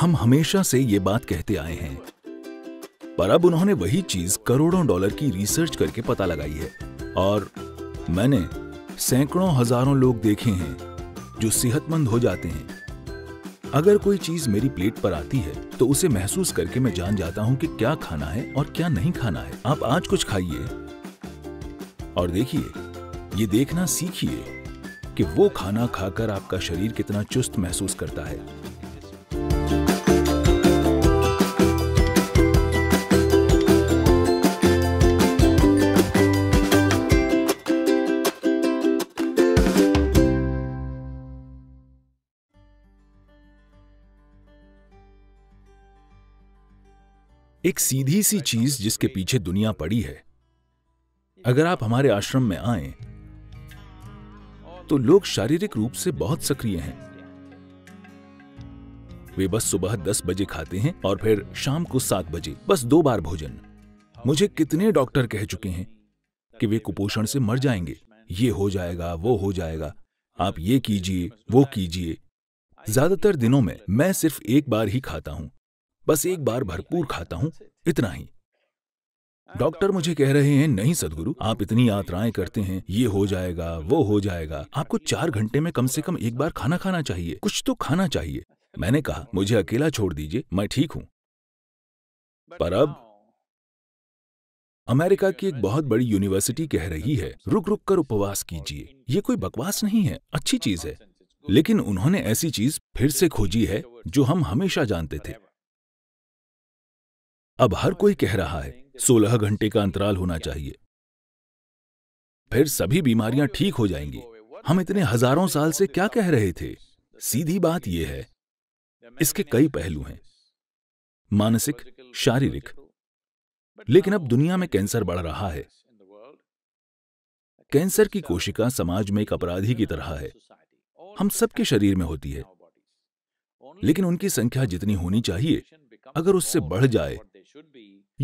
हम हमेशा से ये बात कहते आए हैं पर अब उन्होंने वही चीज करोड़ों डॉलर की रिसर्च करके पता लगाई है और मैंने सैकड़ों हजारों लोग देखे हैं जो सेहतमंद हो जाते हैं अगर कोई चीज मेरी प्लेट पर आती है तो उसे महसूस करके मैं जान जाता हूं कि क्या खाना है और क्या नहीं खाना है आप आज कुछ खाइए और देखिए ये देखना सीखिए कि वो खाना खाकर आपका शरीर कितना चुस्त महसूस करता है एक सीधी सी चीज जिसके पीछे दुनिया पड़ी है अगर आप हमारे आश्रम में आए तो लोग शारीरिक रूप से बहुत सक्रिय हैं वे बस सुबह दस बजे खाते हैं और फिर शाम को सात बजे बस दो बार भोजन मुझे कितने डॉक्टर कह चुके हैं कि वे कुपोषण से मर जाएंगे ये हो जाएगा वो हो जाएगा आप ये कीजिए वो कीजिए ज्यादातर दिनों में मैं सिर्फ एक बार ही खाता हूं बस एक बार भरपूर खाता हूं इतना ही डॉक्टर मुझे कह रहे हैं नहीं सदगुरु आप इतनी यात्राएं करते हैं ये हो जाएगा वो हो जाएगा आपको चार घंटे में कम से कम एक बार खाना खाना चाहिए कुछ तो खाना चाहिए मैंने कहा मुझे अकेला छोड़ दीजिए मैं ठीक हूं पर अब अमेरिका की एक बहुत बड़ी यूनिवर्सिटी कह रही है रुक रुक कर उपवास कीजिए ये कोई बकवास नहीं है अच्छी चीज है लेकिन उन्होंने ऐसी चीज फिर से खोजी है जो हम हमेशा जानते थे अब हर कोई कह रहा है सोलह घंटे का अंतराल होना चाहिए फिर सभी बीमारियां ठीक हो जाएंगी हम इतने हजारों साल से क्या कह रहे थे सीधी बात यह है इसके कई पहलू हैं मानसिक शारीरिक लेकिन अब दुनिया में कैंसर बढ़ रहा है कैंसर की कोशिका समाज में एक अपराधी की तरह है हम सबके शरीर में होती है लेकिन उनकी संख्या जितनी होनी चाहिए अगर उससे बढ़ जाए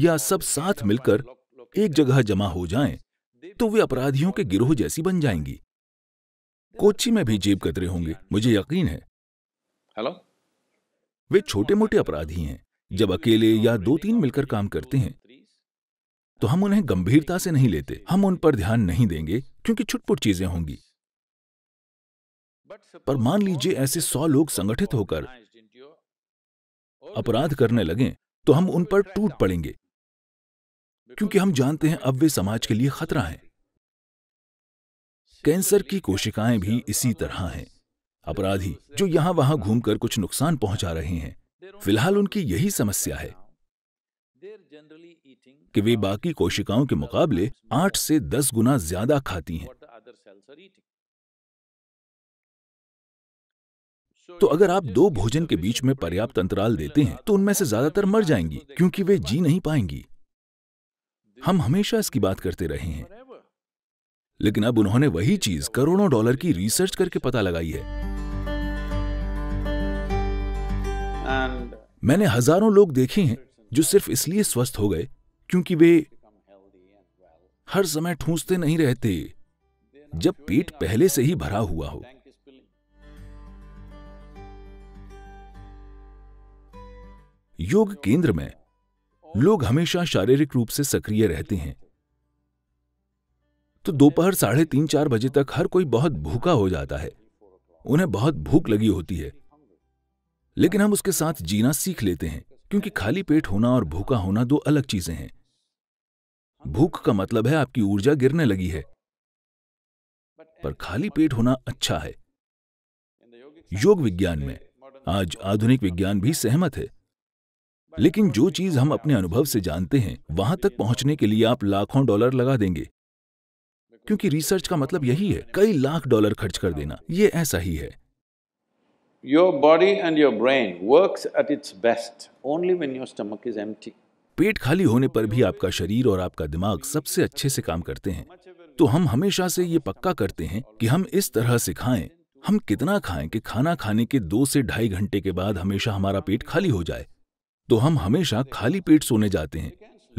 या सब साथ मिलकर एक जगह जमा हो जाएं, तो वे अपराधियों के गिरोह जैसी बन जाएंगी कोच्चि में भी जेब कतरे होंगे मुझे यकीन है हेलो वे छोटे मोटे अपराधी हैं जब अकेले या दो तीन मिलकर काम करते हैं तो हम उन्हें गंभीरता से नहीं लेते हम उन पर ध्यान नहीं देंगे क्योंकि छुटपुट चीजें होंगी पर मान लीजिए ऐसे सौ लोग संगठित होकर अपराध करने लगे तो हम उन पर टूट पड़ेंगे क्योंकि हम जानते हैं अब वे समाज के लिए खतरा हैं कैंसर की कोशिकाएं भी इसी तरह हैं अपराधी जो यहां वहां घूमकर कुछ नुकसान पहुंचा रहे हैं फिलहाल उनकी यही समस्या है कि वे बाकी कोशिकाओं के मुकाबले आठ से दस गुना ज्यादा खाती हैं तो अगर आप दो भोजन के बीच में पर्याप्त अंतराल देते हैं तो उनमें से ज्यादातर मर जाएंगी क्योंकि वे जी नहीं पाएंगी हम हमेशा इसकी बात करते रहे हैं लेकिन अब उन्होंने वही चीज करोड़ों डॉलर की रिसर्च करके पता लगाई है मैंने हजारों लोग देखे हैं जो सिर्फ इसलिए स्वस्थ हो गए क्योंकि वे हर समय ठूसते नहीं रहते जब पेट पहले से ही भरा हुआ हो योग केंद्र में लोग हमेशा शारीरिक रूप से सक्रिय रहते हैं तो दोपहर साढ़े तीन चार बजे तक हर कोई बहुत भूखा हो जाता है उन्हें बहुत भूख लगी होती है लेकिन हम उसके साथ जीना सीख लेते हैं क्योंकि खाली पेट होना और भूखा होना दो अलग चीजें हैं भूख का मतलब है आपकी ऊर्जा गिरने लगी है पर खाली पेट होना अच्छा है योग विज्ञान में आज आधुनिक विज्ञान भी सहमत है लेकिन जो चीज हम अपने अनुभव से जानते हैं वहां तक पहुंचने के लिए आप लाखों डॉलर लगा देंगे क्योंकि रिसर्च का मतलब यही है कई लाख डॉलर खर्च कर देना ये ऐसा ही है your body and your brain works at its best only when your stomach is empty पेट खाली होने पर भी आपका शरीर और आपका दिमाग सबसे अच्छे से काम करते हैं तो हम हमेशा से ये पक्का करते हैं कि हम इस तरह से खाएं हम कितना खाएं कि खाना खाने के दो से ढाई घंटे के बाद हमेशा हमारा पेट खाली हो जाए तो हम हमेशा खाली पेट सोने जाते हैं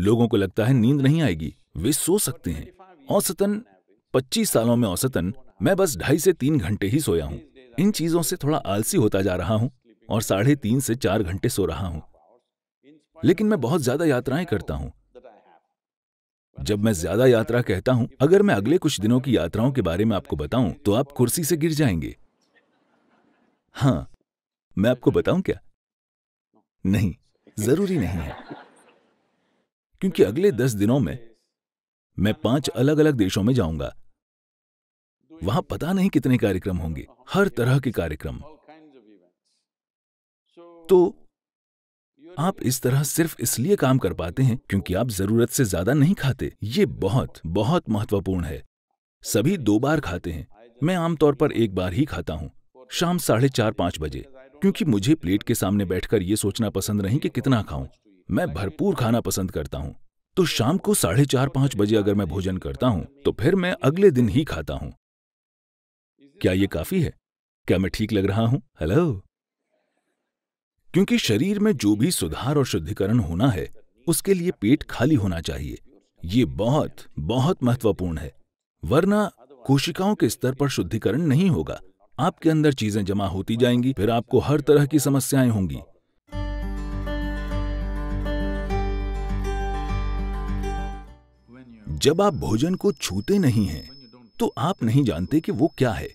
लोगों को लगता है नींद नहीं आएगी वे सो सकते हैं औसतन 25 सालों में औसतन मैं बस ढाई से तीन घंटे ही सोया हूँ इन चीजों से थोड़ा आलसी होता जा रहा हूँ और साढ़े तीन से चार घंटे सो रहा हूँ लेकिन मैं बहुत ज्यादा यात्राएं करता हूँ जब मैं ज्यादा यात्रा कहता हूँ अगर मैं अगले कुछ दिनों की यात्राओं के बारे में आपको बताऊं तो आप कुर्सी से गिर जाएंगे हाँ मैं आपको बताऊं क्या नहीं जरूरी नहीं है क्योंकि अगले दस दिनों में मैं पांच अलग अलग देशों में जाऊंगा वहां पता नहीं कितने कार्यक्रम होंगे हर तरह के कार्यक्रम तो आप इस तरह सिर्फ इसलिए काम कर पाते हैं क्योंकि आप जरूरत से ज्यादा नहीं खाते ये बहुत बहुत महत्वपूर्ण है सभी दो बार खाते हैं मैं आमतौर पर एक बार ही खाता हूं शाम साढ़े चार पांच बजे क्योंकि मुझे प्लेट के सामने बैठकर ये सोचना पसंद नहीं कि कितना खाऊं मैं भरपूर खाना पसंद करता हूँ तो शाम को साढ़े चार पांच बजे अगर मैं भोजन करता हूं तो फिर मैं अगले दिन ही खाता हूं क्या ये काफी है क्या मैं ठीक लग रहा हूं हेलो क्योंकि शरीर में जो भी सुधार और शुद्धिकरण होना है उसके लिए पेट खाली होना चाहिए ये बहुत बहुत महत्वपूर्ण है वरना कोशिकाओं के स्तर पर शुद्धिकरण नहीं होगा आपके अंदर चीजें जमा होती जाएंगी फिर आपको हर तरह की समस्याएं होंगी जब आप भोजन को छूते नहीं हैं तो आप नहीं जानते कि वो क्या है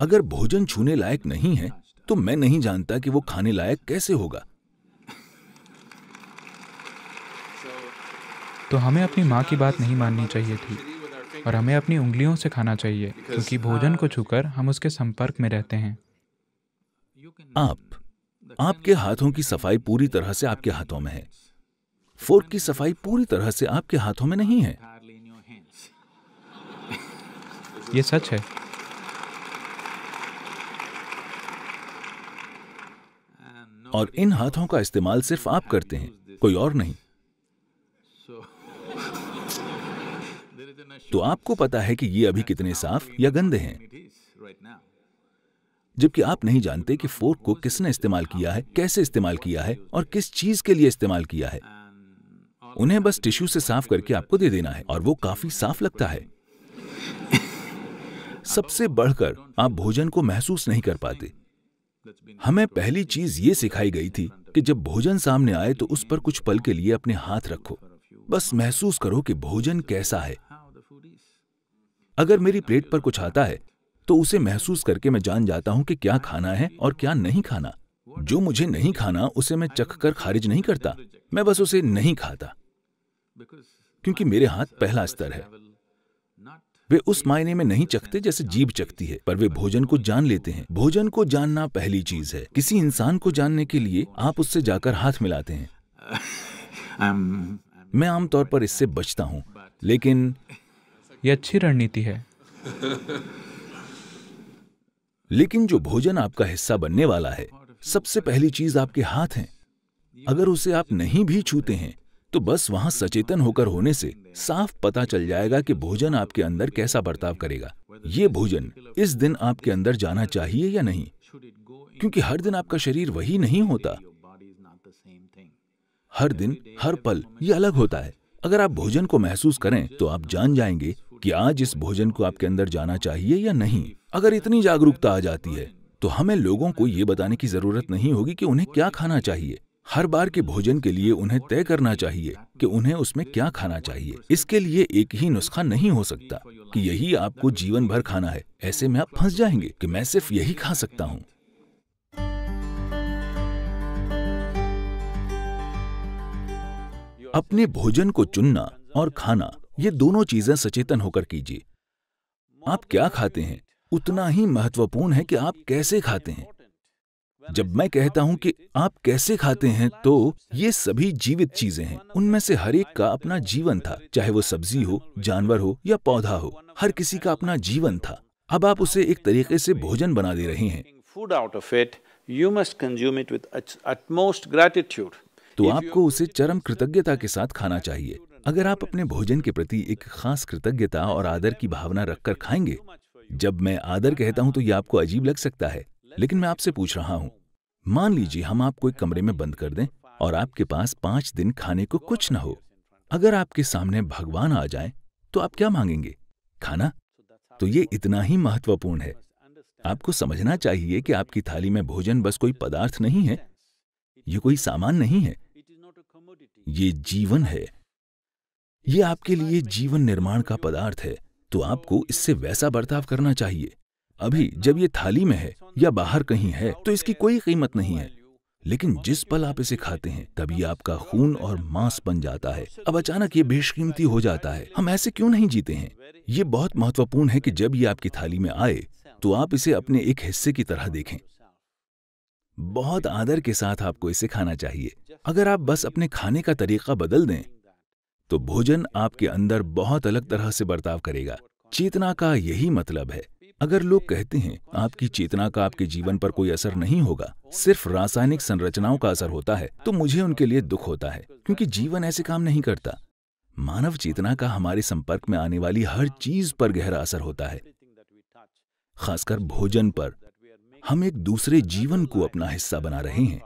अगर भोजन छूने लायक नहीं है तो मैं नहीं जानता कि वो खाने लायक कैसे होगा तो हमें अपनी माँ की बात नहीं माननी चाहिए थी और हमें अपनी उंगलियों से खाना चाहिए क्योंकि uh, भोजन को छूकर हम उसके संपर्क में रहते हैं आप आपके हाथों की सफाई पूरी तरह से आपके हाथों में है फोर्क की सफाई पूरी तरह से आपके हाथों में नहीं है ये सच है और इन हाथों का इस्तेमाल सिर्फ आप करते हैं कोई और नहीं तो आपको पता है कि ये अभी कितने साफ या गंदे हैं जबकि आप नहीं जानते कि फोर्क को किसने इस्तेमाल किया है कैसे इस्तेमाल किया है और किस चीज के लिए इस्तेमाल किया है उन्हें बस टिश्यू से साफ करके आपको दे देना है और वो काफी साफ लगता है सबसे बढ़कर आप भोजन को महसूस नहीं कर पाते हमें पहली चीज ये सिखाई गई थी कि जब भोजन सामने आए तो उस पर कुछ पल के लिए अपने हाथ रखो बस महसूस करो कि भोजन कैसा है अगर मेरी प्लेट पर कुछ आता है तो उसे महसूस करके मैं जान जाता हूं कि क्या खाना है और क्या नहीं खाना जो मुझे नहीं खाना उसे मैं चख कर खारिज नहीं करता मैं बस उसे नहीं खाता क्योंकि मेरे हाथ पहला स्तर है वे उस मायने में नहीं चखते जैसे जीभ चखती है पर वे भोजन को जान लेते हैं भोजन को जानना पहली चीज है किसी इंसान को जानने के लिए आप उससे जाकर हाथ मिलाते हैं um, मैं आमतौर पर इससे बचता हूँ लेकिन ये अच्छी रणनीति है लेकिन जो भोजन आपका हिस्सा बनने वाला है सबसे पहली चीज आपके हाथ हैं अगर उसे आप नहीं भी छूते हैं तो बस वहां सचेतन होकर होने से साफ पता चल जाएगा कि भोजन आपके अंदर कैसा बर्ताव करेगा ये भोजन इस दिन आपके अंदर जाना चाहिए या नहीं क्योंकि हर दिन आपका शरीर वही नहीं होता हर दिन हर पल ये अलग होता है अगर आप भोजन को महसूस करें तो आप जान जाएंगे कि आज इस भोजन को आपके अंदर जाना चाहिए या नहीं अगर इतनी जागरूकता आ जाती है तो हमें लोगों को ये बताने की जरूरत नहीं होगी कि उन्हें क्या खाना चाहिए हर बार के भोजन के लिए उन्हें तय करना चाहिए कि उन्हें उसमें क्या खाना चाहिए इसके लिए एक ही नुस्खा नहीं हो सकता कि यही आपको जीवन भर खाना है ऐसे में आप फंस जाएंगे कि मैं सिर्फ यही खा सकता हूँ अपने भोजन को चुनना और खाना ये दोनों चीजें सचेतन होकर कीजिए आप क्या खाते हैं उतना ही महत्वपूर्ण है कि आप कैसे खाते हैं जब मैं कहता हूं कि आप कैसे खाते हैं तो ये सभी जीवित चीजें हैं उनमें से हर एक का अपना जीवन था चाहे वो सब्जी हो जानवर हो या पौधा हो हर किसी का अपना जीवन था अब आप उसे एक तरीके से भोजन बना दे रहे हैं food out of you must gratitude तो आपको उसे चरम कृतज्ञता के साथ खाना चाहिए अगर आप अपने भोजन के प्रति एक खास कृतज्ञता और आदर की भावना रखकर खाएंगे जब मैं आदर कहता हूं तो यह आपको अजीब लग सकता है लेकिन मैं आपसे पूछ रहा हूं मान लीजिए हम आपको एक कमरे में बंद कर दें और आपके पास पांच दिन खाने को कुछ न हो अगर आपके सामने भगवान आ जाए तो आप क्या मांगेंगे खाना तो ये इतना ही महत्वपूर्ण है आपको समझना चाहिए कि आपकी थाली में भोजन बस कोई पदार्थ नहीं है ये कोई सामान नहीं है ये जीवन है ये आपके लिए जीवन निर्माण का पदार्थ है तो आपको इससे वैसा बर्ताव करना चाहिए अभी जब ये थाली में है या बाहर कहीं है तो इसकी कोई कीमत नहीं है लेकिन जिस पल आप इसे खाते हैं तभी आपका खून और मांस बन जाता है अब अचानक ये बेशकीमती हो जाता है हम ऐसे क्यों नहीं जीते हैं ये बहुत महत्वपूर्ण है कि जब ये आपकी थाली में आए तो आप इसे अपने एक हिस्से की तरह देखें बहुत आदर के साथ आपको इसे खाना चाहिए अगर आप बस अपने खाने का तरीका बदल दें तो भोजन आपके अंदर बहुत अलग तरह से बर्ताव करेगा चेतना का यही मतलब है अगर लोग कहते हैं आपकी चेतना का आपके जीवन पर कोई असर नहीं होगा सिर्फ रासायनिक संरचनाओं का असर होता है तो मुझे उनके लिए दुख होता है क्योंकि जीवन ऐसे काम नहीं करता मानव चेतना का हमारे संपर्क में आने वाली हर चीज पर गहरा असर होता है खासकर भोजन पर हम एक दूसरे जीवन को अपना हिस्सा बना रहे हैं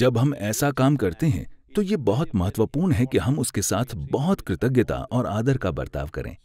जब हम ऐसा काम करते हैं तो ये बहुत महत्वपूर्ण है कि हम उसके साथ बहुत कृतज्ञता और आदर का बर्ताव करें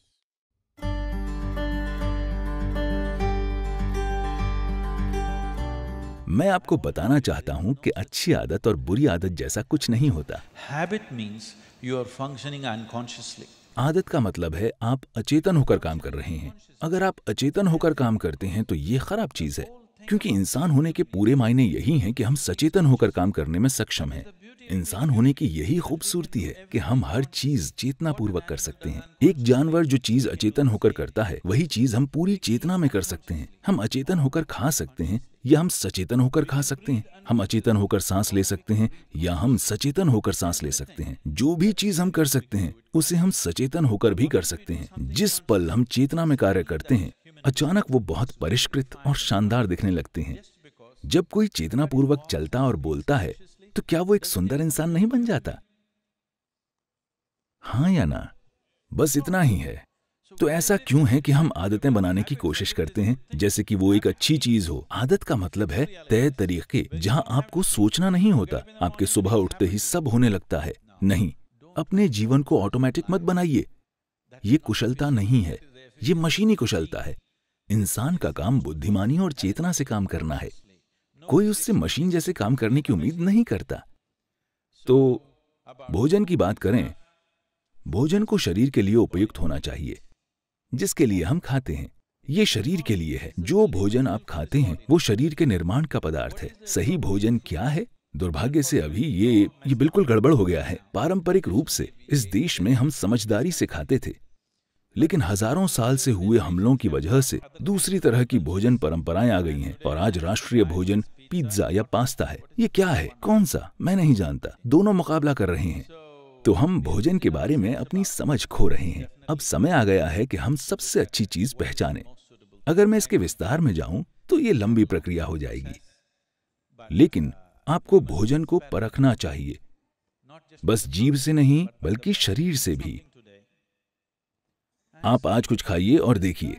मैं आपको बताना चाहता हूं कि अच्छी आदत और बुरी आदत जैसा कुछ नहीं होता habit means you are functioning unconsciously आदत का मतलब है आप अचेतन होकर काम कर रहे हैं अगर आप अचेतन होकर काम करते हैं तो ये खराब चीज है क्योंकि इंसान होने के पूरे मायने यही हैं कि हम सचेतन होकर काम करने में सक्षम हैं इंसान होने की यही खूबसूरती है कि हम हर चीज चेतना पूर्वक कर सकते हैं एक जानवर जो चीज अचेतन होकर करता है वही चीज हम पूरी चेतना में कर सकते हैं हम अचेतन होकर खा सकते हैं या हम सचेतन होकर खा सकते हैं हम अचेतन होकर सांस ले सकते हैं या हम सचेतन होकर सांस ले सकते हैं जो भी चीज हम कर सकते हैं उसे हम सचेतन होकर भी कर सकते हैं जिस पल हम चेतना में कार्य करते हैं अचानक वो बहुत परिष्कृत और शानदार दिखने लगते हैं जब कोई चेतनापूर्वक चलता और बोलता है तो क्या वो एक सुंदर इंसान नहीं बन जाता हाँ या ना बस इतना ही है तो ऐसा क्यों है कि हम आदतें बनाने की कोशिश करते हैं जैसे कि वो एक अच्छी चीज हो आदत का मतलब है तय तरीके जहां आपको सोचना नहीं होता आपके सुबह उठते ही सब होने लगता है नहीं अपने जीवन को ऑटोमेटिक मत बनाइए ये कुशलता नहीं है ये मशीनी कुशलता है इंसान का काम बुद्धिमानी और चेतना से काम करना है कोई उससे मशीन जैसे काम करने की उम्मीद नहीं करता तो भोजन की बात करें भोजन को शरीर के लिए उपयुक्त होना चाहिए जिसके लिए हम खाते हैं ये शरीर के लिए है जो भोजन आप खाते हैं वो शरीर के निर्माण का पदार्थ है सही भोजन क्या है दुर्भाग्य से अभी ये ये बिल्कुल गड़बड़ हो गया है पारंपरिक रूप से इस देश में हम समझदारी से खाते थे लेकिन हजारों साल से हुए हमलों की वजह से दूसरी तरह की भोजन परंपराएं आ गई हैं और आज राष्ट्रीय भोजन पिज्जा या पास्ता है ये क्या है कौन सा मैं नहीं जानता दोनों मुकाबला कर रहे हैं तो हम भोजन के बारे में अपनी समझ खो रहे हैं अब समय आ गया है कि हम सबसे अच्छी चीज पहचाने अगर मैं इसके विस्तार में जाऊं तो ये लंबी प्रक्रिया हो जाएगी लेकिन आपको भोजन को परखना चाहिए बस जीव से नहीं बल्कि शरीर से भी आप आज कुछ खाइए और देखिए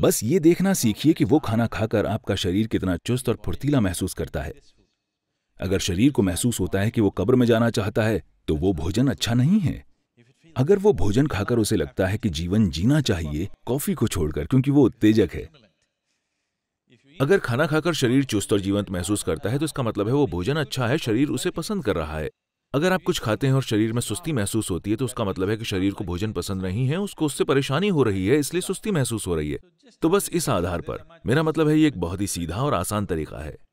बस ये देखना सीखिए कि वो खाना खाकर आपका शरीर कितना चुस्त और फुर्तीला महसूस करता है अगर शरीर को महसूस होता है कि वो कब्र में जाना चाहता है तो वो भोजन अच्छा नहीं है अगर वो भोजन खाकर उसे लगता है कि जीवन जीना चाहिए कॉफी को छोड़कर क्योंकि वो उत्तेजक है अगर खाना खाकर शरीर चुस्त और जीवंत महसूस करता है तो इसका मतलब है वो भोजन अच्छा है शरीर उसे पसंद कर रहा है अगर आप कुछ खाते हैं और शरीर में सुस्ती महसूस होती है तो उसका मतलब है कि शरीर को भोजन पसंद नहीं है उसको उससे परेशानी हो रही है इसलिए सुस्ती महसूस हो रही है तो बस इस आधार पर मेरा मतलब है ये एक बहुत ही सीधा और आसान तरीका है